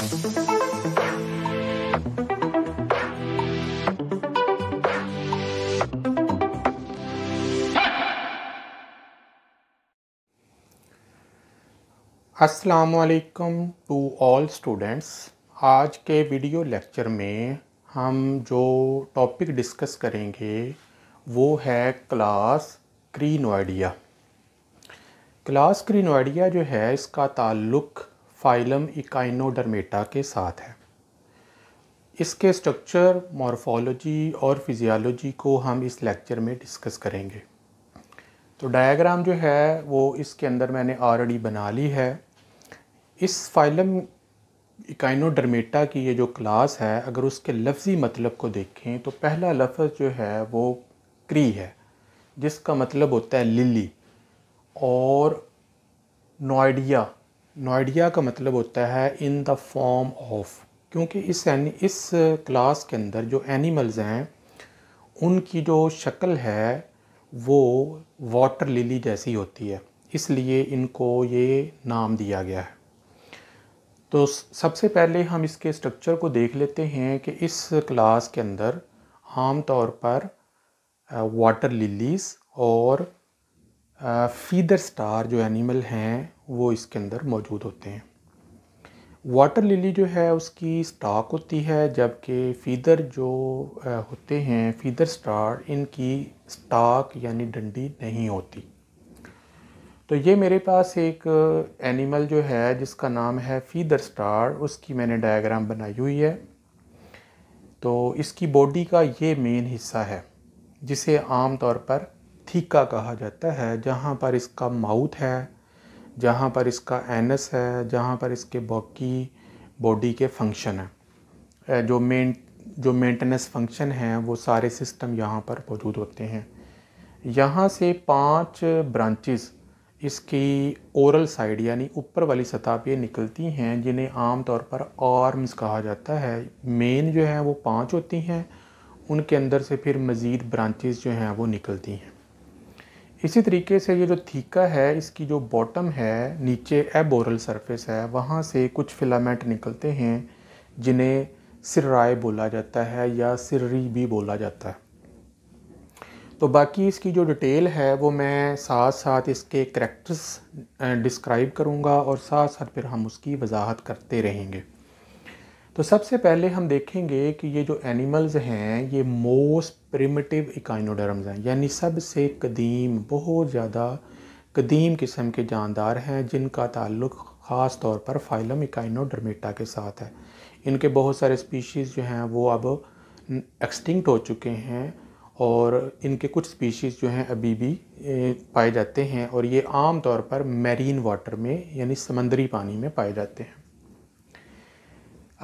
असलकम to all students आज के वीडियो लेक्चर में हम जो टॉपिक डिस्कस करेंगे वो है क्लास क्रीनोइडिया क्लास क्रीनोइडिया जो है इसका ताल्लुक़ फाइलम इकाइनोडर्मेटा के साथ है इसके स्ट्रक्चर मॉर्फोलॉजी और फिजियोलॉजी को हम इस लेक्चर में डिस्कस करेंगे तो डायग्राम जो है वो इसके अंदर मैंने ऑलरेडी बना ली है इस फाइलम इकाइनोडर्मेटा की ये जो क्लास है अगर उसके लफ्ज़ी मतलब को देखें तो पहला लफ्ज़ जो है वो क्री है जिसका मतलब होता है लिली और नोइडिया नोएडिया का मतलब होता है इन द फॉर्म ऑफ क्योंकि इस इस क्लास के अंदर जो एनिमल्स हैं उनकी जो शक्ल है वो वाटर लिली जैसी होती है इसलिए इनको ये नाम दिया गया है तो सबसे पहले हम इसके स्ट्रक्चर को देख लेते हैं कि इस क्लास के अंदर आम तौर पर वाटर uh, लिलीज़ और फीदर स्टार जो एनिमल हैं वो इसके अंदर मौजूद होते हैं वाटर लिली जो है उसकी स्टाक होती है जबकि फीदर जो होते हैं फीदर स्टार इनकी स्टाक यानी डंडी नहीं होती तो ये मेरे पास एक एनिमल जो है जिसका नाम है फीदर स्टार उसकी मैंने डायग्राम बनाई हुई है तो इसकी बॉडी का ये मेन हिस्सा है जिसे आम तौर पर थीका कहा जाता है जहाँ पर इसका माउथ है जहाँ पर इसका एनस है जहाँ पर इसके बाकी बॉडी के फंक्शन हैं जो मेन जो मेंटेनेंस फंक्शन हैं वो सारे सिस्टम यहाँ पर मौजूद होते हैं यहाँ से पांच ब्रांचेस इसकी ओरल साइड यानी ऊपर वाली सतह पे निकलती हैं जिन्हें आम तौर पर आर्म्स कहा जाता है मेन जो है वो पांच होती हैं उनके अंदर से फिर मज़ीद ब्रांचेस जो हैं वो निकलती हैं इसी तरीके से ये जो थीका है इसकी जो बॉटम है नीचे एबोरल सरफेस है वहाँ से कुछ फिलामेंट निकलते हैं जिन्हें सिर्राय बोला जाता है या सिर्री भी बोला जाता है तो बाकी इसकी जो डिटेल है वो मैं साथ साथ इसके करेक्टर्स डिस्क्राइब करूँगा और साथ साथ फिर हम उसकी वजाहत करते रहेंगे तो सबसे पहले हम देखेंगे कि ये जो एनिमल्स हैं ये मोस्ट प्रिमिटिव इकाइनोडर्म्स हैं यानी सबसे कदीम बहुत ज़्यादा कदीम किस्म के जानदार हैं जिनका ताल्लुक ख़ास तौर पर फाइलम इकाइनोडर्मेटा के साथ है इनके बहुत सारे स्पीशीज़ जो हैं वो अब एक्सटिंक्ट हो चुके हैं और इनके कुछ स्पीशीज़ जो हैं अभी भी पाए जाते हैं और ये आम तौर पर मेरीन वाटर में यानी समंदरी पानी में पाए जाते हैं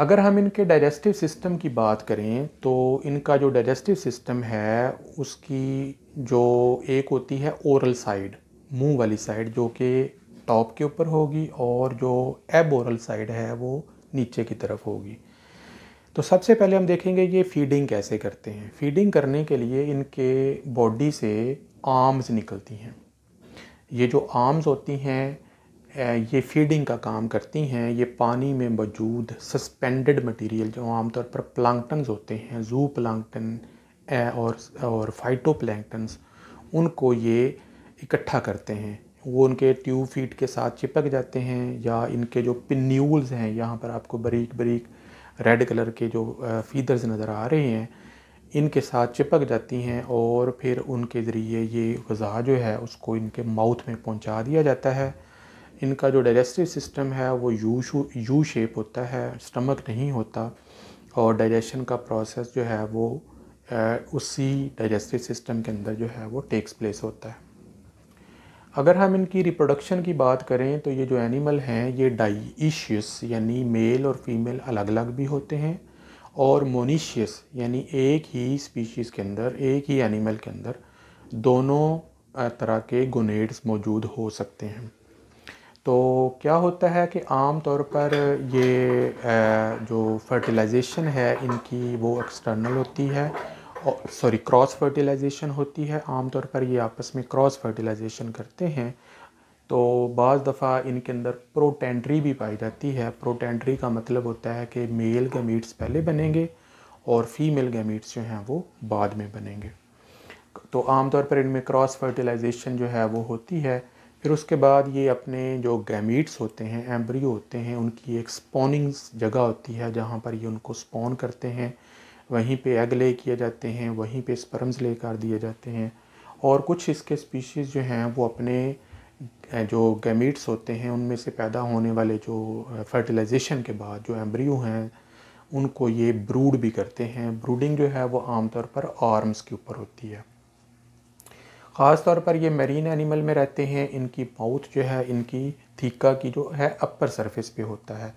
अगर हम इनके डाइजेस्टिव सिस्टम की बात करें तो इनका जो डाइजेस्टिव सिस्टम है उसकी जो एक होती है ओरल साइड मुंह वाली साइड जो कि टॉप के ऊपर होगी और जो एब ओरल साइड है वो नीचे की तरफ होगी तो सबसे पहले हम देखेंगे ये फीडिंग कैसे करते हैं फीडिंग करने के लिए इनके बॉडी से आर्म्स निकलती हैं ये जो आर्म्स होती हैं ये फीडिंग का काम करती हैं ये पानी में मौजूद सस्पेंडेड मटेरियल जो आमतौर पर प्लांकटन्स होते हैं जू प्लांकटन और और फाइटो प्लैंकटन्स उनको ये इकट्ठा करते हैं वो उनके ट्यूब फीड के साथ चिपक जाते हैं या इनके जो पिन्यूल्स हैं यहाँ पर आपको बरीक बरीक रेड कलर के जो फीदर्स नज़र आ रहे हैं इनके साथ चिपक जाती हैं और फिर उनके ज़रिए ये गज़ा जो है उसको इनके माउथ में पहुँचा दिया जाता है इनका जो डाइजेस्टिव सिस्टम है वो यू यू शेप होता है स्टमक नहीं होता और डाइजेशन का प्रोसेस जो है वो उसी डाइजेस्टिव सिस्टम के अंदर जो है वो टेक्स प्लेस होता है अगर हम इनकी रिप्रोडक्शन की बात करें तो ये जो एनिमल हैं ये डाइशियस यानी मेल और फीमेल अलग अलग भी होते हैं और मोनीशियस यानी एक ही स्पीशीज़ के अंदर एक ही एनिमल के अंदर दोनों तरह के गोनेड्स मौजूद हो सकते हैं तो क्या होता है कि आम तौर पर ये जो फर्टिलाइजेशन है इनकी वो एक्सटर्नल होती है सॉरी क्रॉस फर्टिलाइजेशन होती है आम तौर पर ये आपस में क्रॉस फर्टिलाइजेशन करते हैं तो बज़ दफ़ा इनके अंदर प्रोटेंड्री भी पाई जाती है प्रोटेंड्री का मतलब होता है कि मेल गमीट्स पहले बनेंगे और फीमेल गमीट्स जो हैं वो बाद में बनेंगे तो आमतौर पर इनमें क्रॉस फर्टिलाइजेशन जो है वो होती है फिर उसके बाद ये अपने जो गैमीट्स होते हैं एम्ब्रियो होते हैं उनकी एक स्पॉनिंग जगह होती है जहाँ पर ये उनको स्पॉन करते हैं वहीं पे एग ले किए जाते हैं वहीं पे स्पर्म्स ले कर दिए जाते हैं और कुछ इसके स्पीशीज़ जो हैं वो अपने जो गैमीट्स होते हैं उनमें से पैदा होने वाले जो फर्टिलाइजेशन के बाद जो एम्ब्रियो हैं उनको ये ब्रूड भी करते हैं ब्रूडिंग जो है वो आमतौर पर आर्म्स के ऊपर होती है ख़ास तौर पर ये मेरीन एनिमल में रहते हैं इनकी माउथ जो है इनकी थीका की जो है अपर सरफेस पे होता है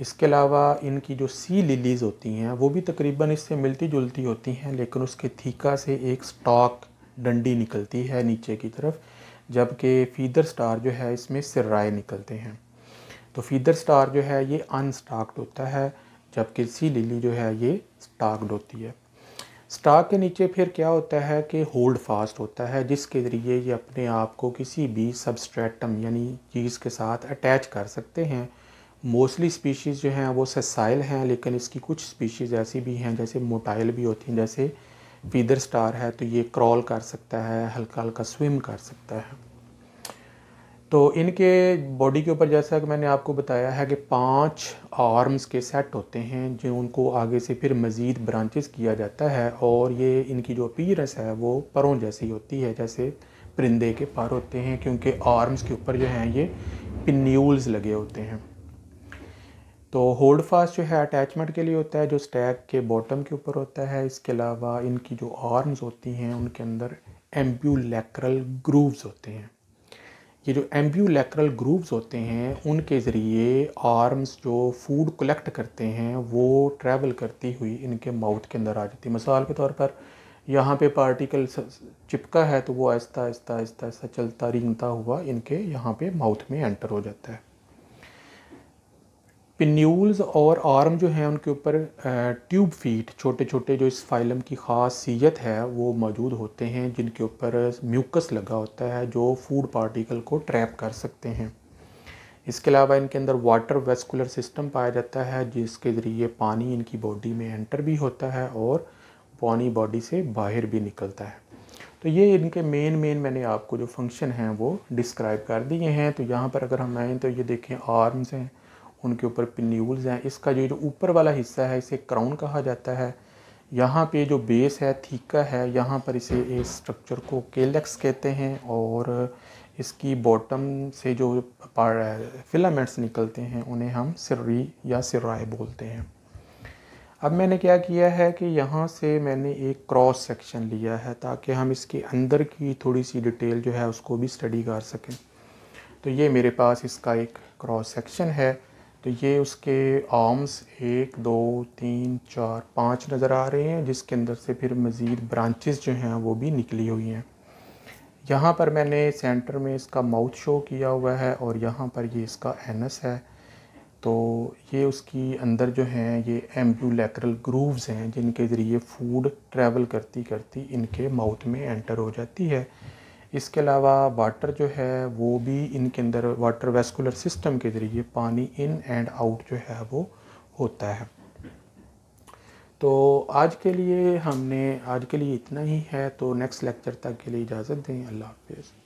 इसके अलावा इनकी जो सी लिलीज़ होती हैं वो भी तकरीबन इससे मिलती जुलती होती हैं लेकिन उसके थीका से एक स्टॉक डंडी निकलती है नीचे की तरफ जबकि फीदर स्टार जो है इसमें सिर्राए निकलते हैं तो फीदर स्टार जो है ये अनस्टाक्ड होता है जबकि सी लिली जो है ये स्टाक्ड होती है स्टॉक के नीचे फिर क्या होता है कि होल्ड फास्ट होता है जिसके ज़रिए ये अपने आप को किसी भी सबस्ट्रेटम यानी चीज़ के साथ अटैच कर सकते हैं मोस्टली स्पीशीज़ जो हैं वो ससाइल हैं लेकिन इसकी कुछ स्पीशीज़ ऐसी भी हैं जैसे मोटाइल भी होती हैं जैसे फीदर स्टार है तो ये क्रॉल कर सकता है हल्का हल्का स्विम कर सकता है तो इनके बॉडी के ऊपर जैसा कि मैंने आपको बताया है कि पांच आर्म्स के सेट होते हैं जो उनको आगे से फिर मज़ीद ब्रांचेस किया जाता है और ये इनकी जो अपीयरेंस है वो परों जैसी होती है जैसे परिंदे के पार होते हैं क्योंकि आर्म्स के ऊपर जो हैं ये पिन्यूल्स लगे होते हैं तो होल्ड फास्ट जो है अटैचमेंट के लिए होता है जो स्टैक के बॉटम के ऊपर होता है इसके अलावा इनकी जो आर्म्स होती हैं उनके अंदर एम्ब्यूलैक्रल ग्रूव्स होते हैं ये जो एम्ब्यूलेक्रल ग्रूव्स होते हैं उनके ज़रिए आर्म्स जो फूड कलेक्ट करते हैं वो ट्रैवल करती हुई इनके माउथ के अंदर आ जाती है मिसाल के तौर पर यहाँ पे पार्टिकल चिपका है तो वो आहिस्ता आहिस्ता आहिस्ता आहिस्ता चलता रिंगता हुआ इनके यहाँ पे माउथ में एंटर हो जाता है पिन्यूल्स और आर्म जो हैं उनके ऊपर ट्यूब फीट छोटे छोटे जो इस फाइलम की खासियत है वो मौजूद होते हैं जिनके ऊपर म्यूकस लगा होता है जो फूड पार्टिकल को ट्रैप कर सकते हैं इसके अलावा इनके अंदर वाटर वेस्कुलर सिस्टम पाया जाता है जिसके ज़रिए पानी इनकी बॉडी में एंटर भी होता है और पानी बॉडी से बाहर भी निकलता है तो ये इनके मेन मेन मैंने आपको जो फंक्शन हैं वो डिस्क्राइब कर दिए हैं तो यहाँ पर अगर हम आएँ तो ये देखें आर्म्स हैं उनके ऊपर पिन्यूल्स हैं इसका जो जो ऊपर वाला हिस्सा है इसे क्राउन कहा जाता है यहाँ पे जो बेस है थीका है यहाँ पर इसे इस स्ट्रक्चर को केलेक्स कहते हैं और इसकी बॉटम से जो फिलामेंट्स निकलते हैं उन्हें हम सिर्री या सिर्राए बोलते हैं अब मैंने क्या किया है कि यहाँ से मैंने एक क्रॉस सेक्शन लिया है ताकि हम इसके अंदर की थोड़ी सी डिटेल जो है उसको भी स्टडी कर सकें तो ये मेरे पास इसका एक क्रॉस सेक्शन है तो ये उसके आर्म्स एक दो तीन चार पाँच नज़र आ रहे हैं जिसके अंदर से फिर मज़ीद ब्रांचेस जो हैं वो भी निकली हुई हैं यहाँ पर मैंने सेंटर में इसका माउथ शो किया हुआ है और यहाँ पर ये इसका एनस है तो ये उसकी अंदर जो हैं ये एम्बूलैक्रल ग्रूव्स हैं जिनके ज़रिए फूड ट्रैवल करती करती इनके माउथ में एंटर हो जाती है इसके अलावा वाटर जो है वो भी इनके अंदर वाटर वेस्कुलर सिस्टम के ज़रिए पानी इन एंड आउट जो है वो होता है तो आज के लिए हमने आज के लिए इतना ही है तो नेक्स्ट लेक्चर तक के लिए इजाज़त दें अल्लाह हाफिज़